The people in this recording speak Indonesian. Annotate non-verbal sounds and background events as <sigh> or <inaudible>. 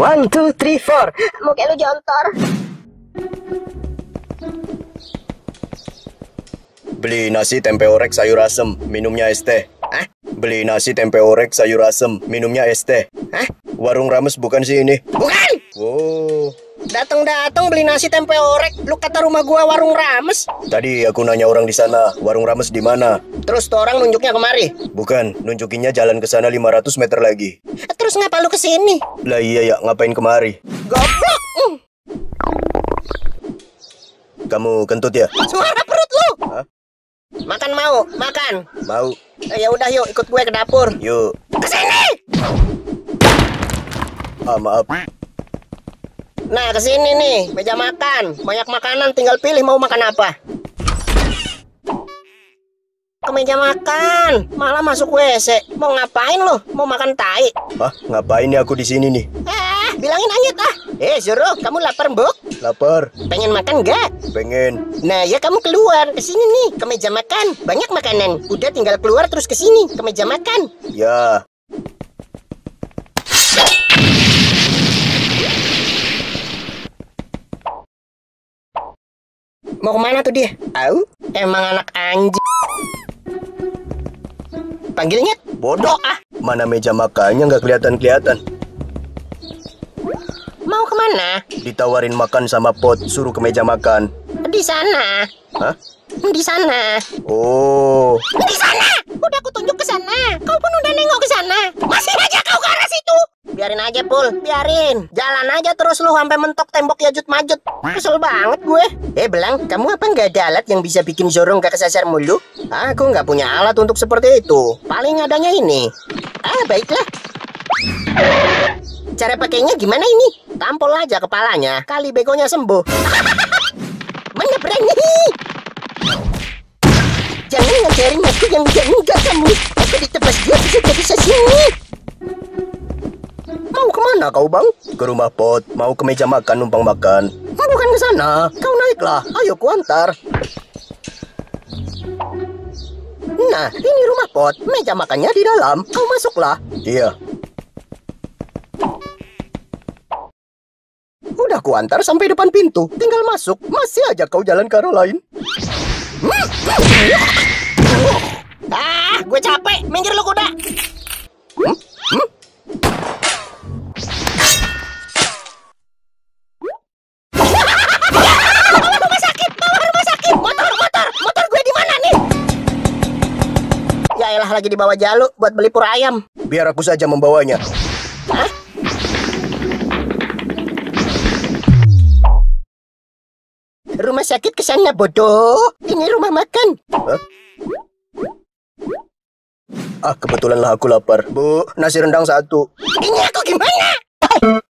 One, two, three, four. Mau ke lu jontor. Beli nasi tempe orek sayur asem, minumnya es teh. Hah? Beli nasi tempe orek sayur asem, minumnya es teh. Hah? Warung Rames bukan sih ini? Bukan! Oh. Datang-datang beli nasi tempe orek, lu kata rumah gua warung Rames. Tadi aku nanya orang di sana, warung Rames di mana? Terus tuh orang nunjuknya kemari. Bukan, nunjukinnya jalan ke sana 500 meter lagi. Terus ngapa lu kesini? Lah iya ya, ngapain kemari? Goblok! Mm. Kamu kentut ya? Suara perut lu! Hah? Makan mau, makan. Mau. Eh, ya udah yuk, ikut gue ke dapur. Yuk. Kesini! Ah, maaf. Nah, kesini nih, meja makan. Banyak makanan, tinggal pilih mau makan apa ke meja makan, malah masuk WC. Mau ngapain lo? Mau makan tai? Ah Ngapain ya aku di sini nih? Eh bilangin aja ah. Eh, suruh, kamu lapar, Mbok? Lapar. Pengen makan gak Pengen. Nah, ya kamu keluar ke sini nih, ke meja makan. Banyak makanan. Udah tinggal keluar terus ke sini, ke meja makan. Ya. Mau kemana tuh dia? Au Emang anak anjing. Panggilnya? Bodoh ah. Mana meja makannya nggak kelihatan-kelihatan. Mau kemana? Ditawarin makan sama pot, suruh ke meja makan. Di sana. Hah? Di sana. Oh. Di sana. Udah aku tunjuk ke sana. ya Pul. Biarin. Jalan aja terus lu sampai mentok tembok yajut majut. Kesel banget gue. Eh Belang, kamu apa nggak ada alat yang bisa bikin Zorong gak kesasar mulu? Aku nggak punya alat untuk seperti itu. Paling adanya ini. Ah, baiklah. Cara pakainya gimana ini? Tampol aja kepalanya, kali begonya sembuh. <laughs> Mana berani? Jangan ngajarin aku yang enggak-enggak kamu. Aku ditebas dia bisa jadi sini sana kau bang? Ke rumah pot, mau ke meja makan numpang makan. Bukan ke sana, kau naiklah, ayo kuantar. Nah, ini rumah pot, meja makannya di dalam, kau masuklah. Iya. Udah kuantar sampai depan pintu, tinggal masuk, masih aja kau jalan ke arah lain. Hmm. Yaelah lagi dibawa Jalu buat beli pur ayam. Biar aku saja membawanya. Hah? Rumah sakit ke sana bodoh. Ini rumah makan. Hah? Ah, kebetulanlah aku lapar. Bu, nasi rendang satu. Ini aku gimana?